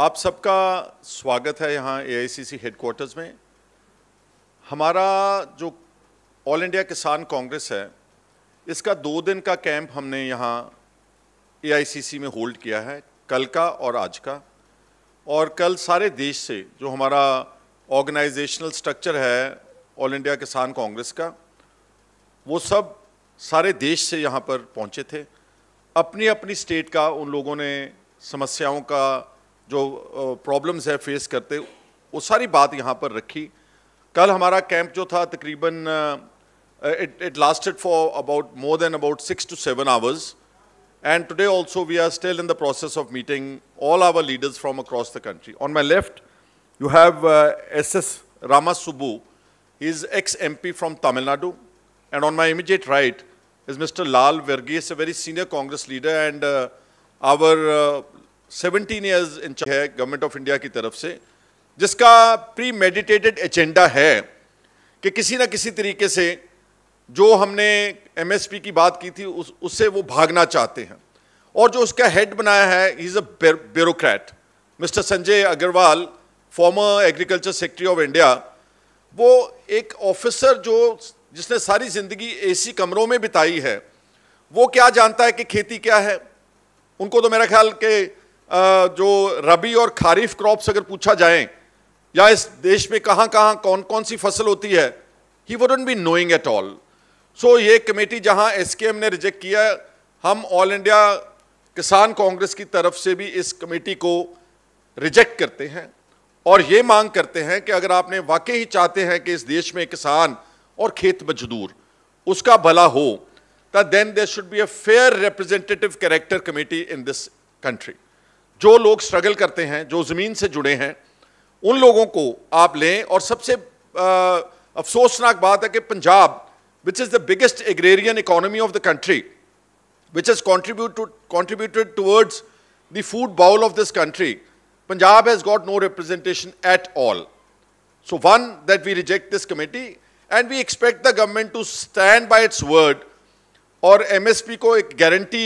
आप सबका स्वागत है यहाँ एआईसीसी हेडक्वार्टर्स में हमारा जो ऑल इंडिया किसान कांग्रेस है इसका दो दिन का कैंप हमने यहाँ एआईसीसी में होल्ड किया है कल का और आज का और कल सारे देश से जो हमारा ऑर्गेनाइजेशनल स्ट्रक्चर है ऑल इंडिया किसान कांग्रेस का वो सब सारे देश से यहाँ पर पहुँचे थे अपनी अपनी स्टेट का उन लोगों ने समस्याओं का जो प्रॉब्लम्स है फेस करते वो सारी बात यहाँ पर रखी कल हमारा कैंप जो था तकरीबन it it lasted for about more than about six to seven hours and today also we are still in the process of meeting all our leaders from across the country on my left you have S S Rama Subbu is ex M P from Tamil Nadu and on my immediate right is mister Lal Varghese is a very senior Congress leader and our seventeen years incharge है government of India की तरफ से जिसका pre meditated agenda है कि किसी ना किसी तरीके से जो हमने एमएसपी की बात की थी उस उससे वो भागना चाहते हैं और जो उसका हेड बनाया है is a bureaucrat mister Sanjay Agrawal former agriculture secretary of India वो एक ऑफिसर जो जिसने सारी ज़िंदगी एसी कमरों में बिताई है वो क्या जानता है कि खेती क्या है उनको तो मेरा ख्याल के जो रबी और खारीफ क्रॉप्स अगर पूछा जाए या इस देश में कहाँ कहाँ कौन कौन सी फसल होती है he wouldn't be knowing at all so ये कमेटी जहाँ एस ने रिजेक्ट किया हम ऑल इंडिया किसान कांग्रेस की तरफ से भी इस कमेटी को रिजेक्ट करते हैं और ये मांग करते हैं कि अगर आपने वाकई ही चाहते हैं कि इस देश में किसान और खेत मजदूर उसका भला हो तो then there should be a fair representative character committee in this country जो लोग स्ट्रगल करते हैं जो ज़मीन से जुड़े हैं उन लोगों को आप लें और सबसे आ, अफसोसनाक बात है कि Punjab which is the biggest agrarian economy of the country which is contributed towards the food bowl of this country Punjab has got no representation at all so one that we reject this committee and we expect the government to stand by its word और M S P को एक guarantee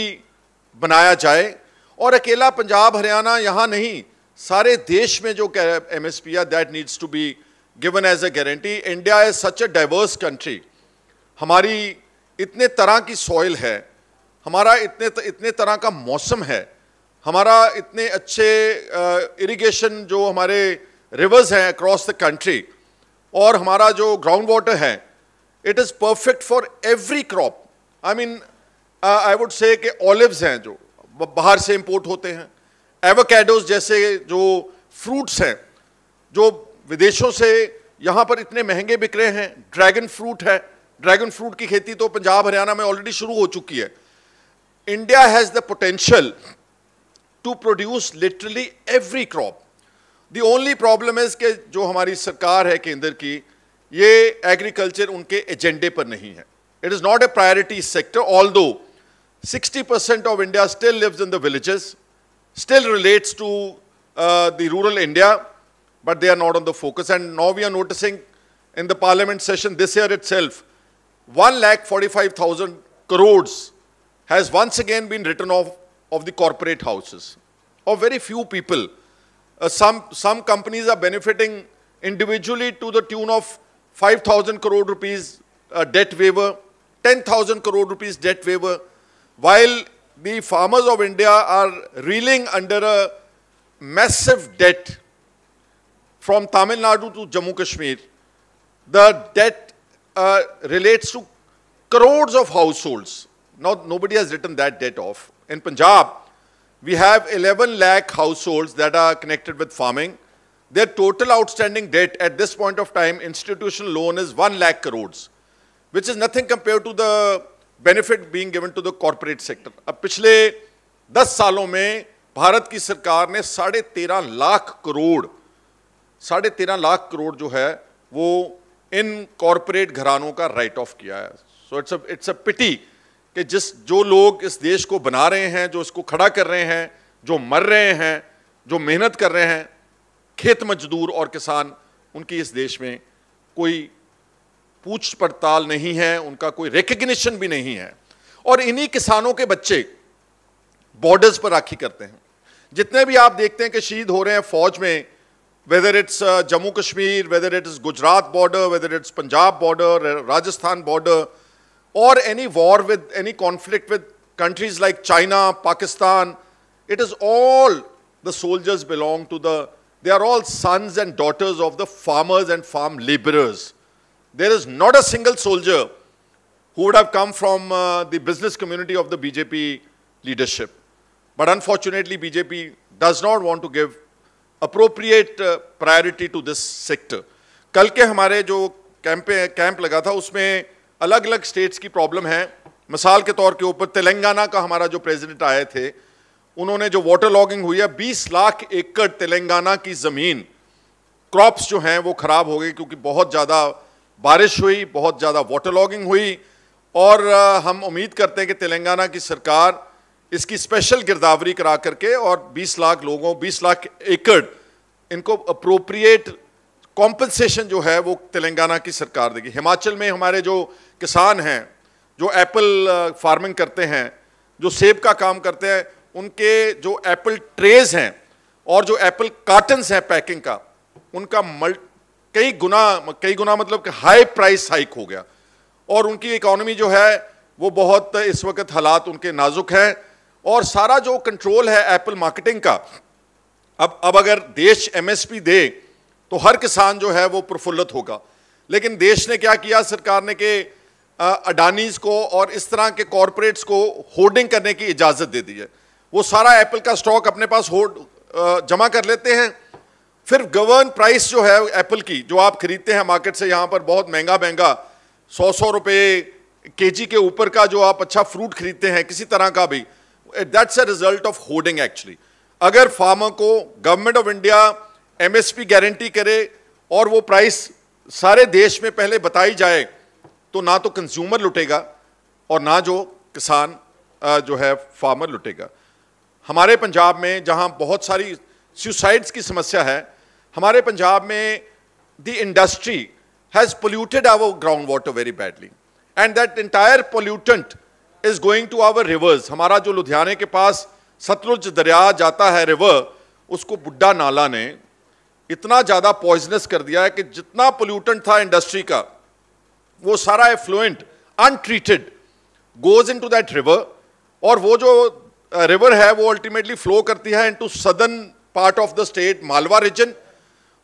बनाया जाए और अकेला पंजाब हरियाणा यहाँ नहीं सारे देश में जो एम एस पी है that needs to be given as a guarantee India is such a diverse country हमारी इतने तरह की सॉइल है हमारा इतने इतने तरह का मौसम है हमारा इतने अच्छे इरिगेशन जो हमारे रिवर्स हैं अक्रॉस द कंट्री और हमारा जो ग्राउंड वाटर है it is perfect for every crop I mean I would say olives हैं जो बाहर से इम्पोर्ट होते हैं एवोकेडोज जैसे जो फ्रूट्स हैं जो विदेशों से यहाँ पर इतने महंगे बिक रहे हैं ड्रैगन फ्रूट है ड्रैगन फ्रूट की खेती तो पंजाब हरियाणा में ऑलरेडी शुरू हो चुकी है India has the potential to produce literally every crop the only problem is के जो हमारी सरकार है केंद्र की ये एग्रीकल्चर उनके एजेंडे पर नहीं है it is not a priority sector all 60% of India still lives in the villages, still relates to uh, the rural India, but they are not on the focus. And now we are noticing in the parliament session this year itself, 1 lakh 45,000 crores has once again been written off of the corporate houses of very few people. Uh, some, some companies are benefiting individually to the tune of 5,000 crore rupees uh, debt waiver, 10,000 crore rupees debt waiver while the farmers of India are reeling under a massive debt from Tamil Nadu to Jammu Kashmir, the debt uh, relates to crores of households. Not nobody has written that debt off. In Punjab, we have 11 lakh households that are connected with farming. Their total outstanding debt at this point of time, institutional loan is 1 lakh crores, which is nothing compared to the benefit being given to the corporate sector अब पिछले 10 सालों में भारत की सरकार ने साढ़े तेरह लाख करोड़ साढ़े तेरह लाख करोड़ जो है वो इन कॉरपोरेट घरानों का राइट ऑफ किया है सो इट्स इट्स अ पिटी कि जिस जो लोग इस देश को बना रहे हैं जो इसको खड़ा कर रहे हैं जो मर रहे हैं जो मेहनत कर रहे हैं खेत मजदूर और किसान उनकी इस देश में कोई पूछ पड़ताल नहीं है उनका कोई रिकग्निशन भी नहीं है और इन्हीं किसानों के बच्चे बॉर्डर्स पर राखी करते हैं जितने भी आप देखते हैं कि शहीद हो रहे हैं फौज में whether it's Jammu Kashmir whether it's Gujarat border whether it's Punjab border Rajasthan border और any war with any conflict with countries like China Pakistan it is all the soldiers belong to the they are all sons and daughters of the farmers and farm labourers There is not a single soldier who would have come from uh, the business community of the BJP leadership. But unfortunately, BJP does not want to give appropriate uh, priority to this sector. कल के हमारे जो camp camp लगा था उसमें अलग अलग states की प्रॉब्लम है मिसाल के तौर के ऊपर तेलंगाना का हमारा जो प्रेसिडेंट आए थे उन्होंने जो वाटर लॉगिंग हुई है 20 लाख एकड़ तेलंगाना की ज़मीन क्रॉप्स जो हैं वो ख़राब हो गई क्योंकि बहुत ज़्यादा बारिश हुई बहुत ज़्यादा वाटर लॉगिंग हुई और हम उम्मीद करते हैं कि तेलंगाना की सरकार इसकी स्पेशल गिरदावरी करा करके और 20 लाख लोगों 20 लाख एकड़ इनको अप्रोप्रिएट कॉम्पनसेशन जो है वो तेलंगाना की सरकार देगी हिमाचल में हमारे जो किसान हैं जो एप्पल फार्मिंग करते हैं जो सेब का काम करते हैं उनके जो एप्पल ट्रेज हैं और जो एप्पल कार्टन्स हैं पैकिंग का उनका मल्ट कई गुना कई गुना मतलब कि हाई प्राइस हाइक हो गया और उनकी इकोनॉमी जो है वो बहुत इस वक्त हालात उनके नाजुक हैं और सारा जो कंट्रोल है एप्पल मार्केटिंग का अब अब अगर देश एमएसपी दे तो हर किसान जो है वो प्रफुल्लित होगा लेकिन देश ने क्या किया सरकार ने के अडानीज को और इस तरह के कॉरपोरेट्स को होर्डिंग करने की इजाज़त दे दी है वो सारा एप्पल का स्टॉक अपने पास होल्ड जमा कर लेते हैं फिर गवर्न प्राइस जो है एप्पल की जो आप खरीदते हैं मार्केट से यहाँ पर बहुत महंगा महंगा सौ सौ रुपये के जी के ऊपर का जो आप अच्छा फ्रूट खरीदते हैं किसी तरह का भी that's a result of hoarding actually अगर फार्मर को government of India M guarantee करे और वो प्राइस सारे देश में पहले बताई जाए तो ना तो कंज्यूमर लुटेगा और ना जो किसान जो है फार्मर लुटेगा हमारे पंजाब में जहां बहुत सारी सुसाइड्स की समस्या है हमारे पंजाब में industry has polluted our ground water very badly and that entire pollutant is going to our rivers हमारा जो लुधियाने के पास सतलुज दरिया जाता है रिवर उसको बुड्ढा नाला ने इतना ज़्यादा पॉइजनस कर दिया है कि जितना पोल्यूटेंट था इंडस्ट्री का वो सारा effluent untreated goes into that river और वो जो रिवर uh, है वो अल्टीमेटली फ्लो करती है into southern part of the state Malwa region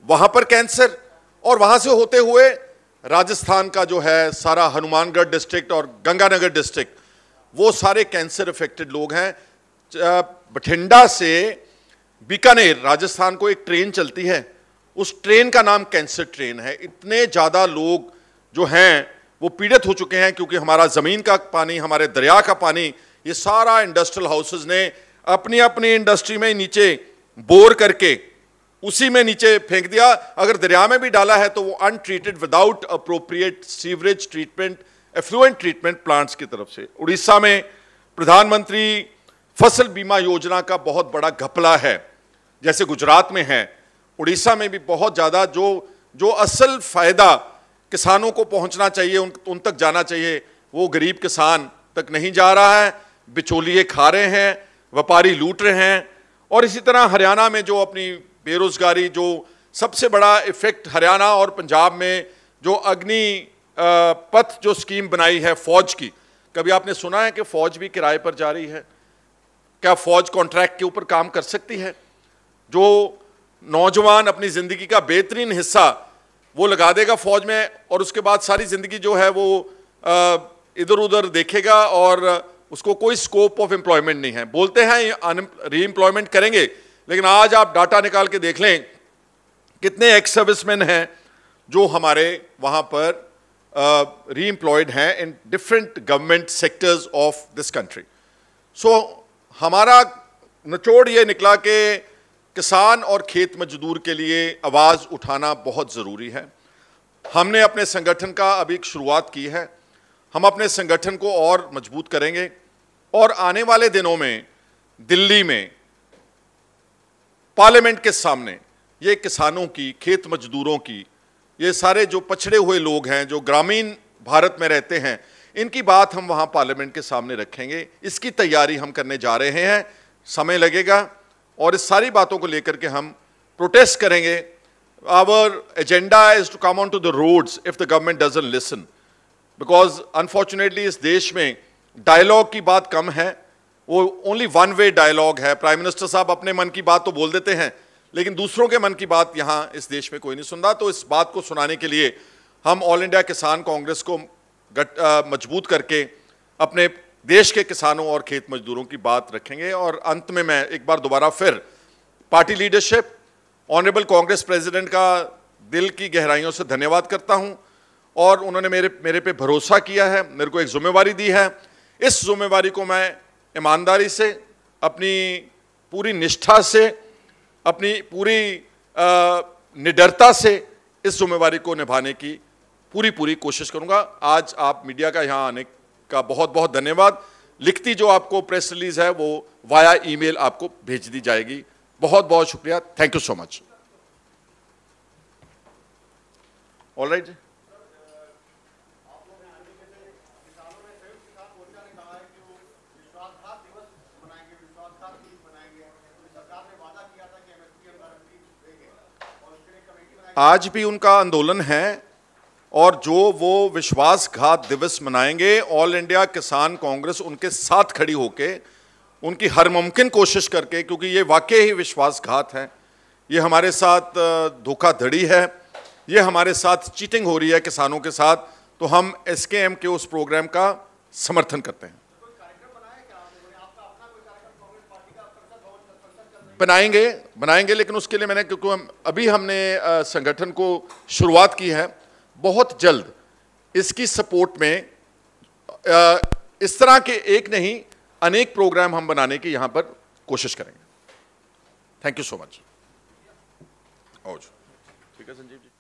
वहां पर कैंसर और वहां से होते हुए राजस्थान का जो है सारा हनुमानगढ़ डिस्ट्रिक्ट और गंगानगर डिस्ट्रिक्ट वो सारे कैंसर अफेक्टेड लोग हैं बठिंडा से बीकानेर राजस्थान को एक ट्रेन चलती है उस ट्रेन का नाम कैंसर ट्रेन है इतने ज़्यादा लोग जो हैं वो पीड़ित हो चुके हैं क्योंकि हमारा ज़मीन का पानी हमारे दरिया का पानी ये सारा इंडस्ट्रियल हाउसेज ने अपनी अपनी इंडस्ट्री में नीचे बोर करके उसी में नीचे फेंक दिया अगर दरिया में भी डाला है तो वो untreated without appropriate sewerage treatment effluent treatment plants की तरफ से उड़ीसा में प्रधानमंत्री फसल बीमा योजना का बहुत बड़ा घपला है जैसे गुजरात में है उड़ीसा में भी बहुत ज़्यादा जो जो असल फ़ायदा किसानों को पहुंचना चाहिए उन उन तक जाना चाहिए वो गरीब किसान तक नहीं जा रहा है बिचौलिए खा रहे हैं व्यापारी लूट रहे हैं और इसी तरह हरियाणा में जो अपनी बेरोज़गारी जो सबसे बड़ा इफ़ेक्ट हरियाणा और पंजाब में जो अग्नि पथ जो स्कीम बनाई है फ़ौज की कभी आपने सुना है कि फ़ौज भी किराए पर जा रही है क्या फ़ौज कॉन्ट्रैक्ट के ऊपर काम कर सकती है जो नौजवान अपनी ज़िंदगी का बेहतरीन हिस्सा वो लगा देगा फ़ौज में और उसके बाद सारी ज़िंदगी जो है वो इधर उधर देखेगा और उसको कोई स्कोप ऑफ एम्प्लॉयमेंट नहीं है बोलते हैं री एम्प्लॉयमेंट करेंगे लेकिन आज आप डाटा निकाल के देख लें कितने एक्स सर्विसमैन हैं जो हमारे वहाँ पर री एम्प्लॉयड हैं in different government sectors of this country so हमारा निचोड़ ये निकला कि किसान और खेत मजदूर के लिए आवाज़ उठाना बहुत ज़रूरी है हमने अपने संगठन का अभी एक शुरुआत की है हम अपने संगठन को और मजबूत करेंगे और आने वाले दिनों में दिल्ली में पार्लियामेंट के सामने ये किसानों की खेत मजदूरों की ये सारे जो पछड़े हुए लोग हैं जो ग्रामीण भारत में रहते हैं इनकी बात हम वहाँ पार्लियामेंट के सामने रखेंगे इसकी तैयारी हम करने जा रहे हैं समय लगेगा और इस सारी बातों को लेकर के हम प्रोटेस्ट करेंगे our agenda is to come on to the roads if the government doesn't listen because unfortunately इस देश में डायलॉग की बात कम है वो ओनली वन वे डायलॉग है प्राइम मिनिस्टर साहब अपने मन की बात तो बोल देते हैं लेकिन दूसरों के मन की बात यहाँ इस देश में कोई नहीं सुन रहा तो इस बात को सुनाने के लिए हम ऑल इंडिया किसान कांग्रेस को गट, आ, मजबूत करके अपने देश के किसानों और खेत मजदूरों की बात रखेंगे और अंत में मैं एक बार दोबारा फिर party leadership honourable Congress president का दिल की गहराइयों से धन्यवाद करता हूं और उन्होंने मेरे मेरे पे भरोसा किया है मेरे को एक जिम्मेवारी दी है इस जिम्मेवारी को मैं ईमानदारी से अपनी पूरी निष्ठा से अपनी पूरी निडरता से इस जिम्मेवारी को निभाने की पूरी पूरी कोशिश करूंगा आज आप मीडिया का यहाँ आने का बहुत बहुत धन्यवाद लिखती जो आपको प्रेस रिलीज है वो वाया ईमेल आपको भेज दी जाएगी बहुत बहुत शुक्रिया thank you so much all right आज भी उनका आंदोलन है और जो वो विश्वासघात दिवस मनाएंगे ऑल इंडिया किसान कांग्रेस उनके साथ खड़ी होकर उनकी हर मुमकिन कोशिश करके क्योंकि ये वाकई ही विश्वासघात है ये हमारे साथ धोखाधड़ी है ये हमारे साथ चीटिंग हो रही है किसानों के साथ तो हम एस के उस प्रोग्राम का समर्थन करते हैं बनाएंगे बनाएंगे लेकिन उसके लिए मैंने क्योंकि हम अभी हमने संगठन को शुरुआत की है बहुत जल्द इसकी सपोर्ट में इस तरह के एक नहीं अनेक प्रोग्राम हम बनाने की यहाँ पर कोशिश करेंगे थैंक यू सो मच ठीक है संजीव जी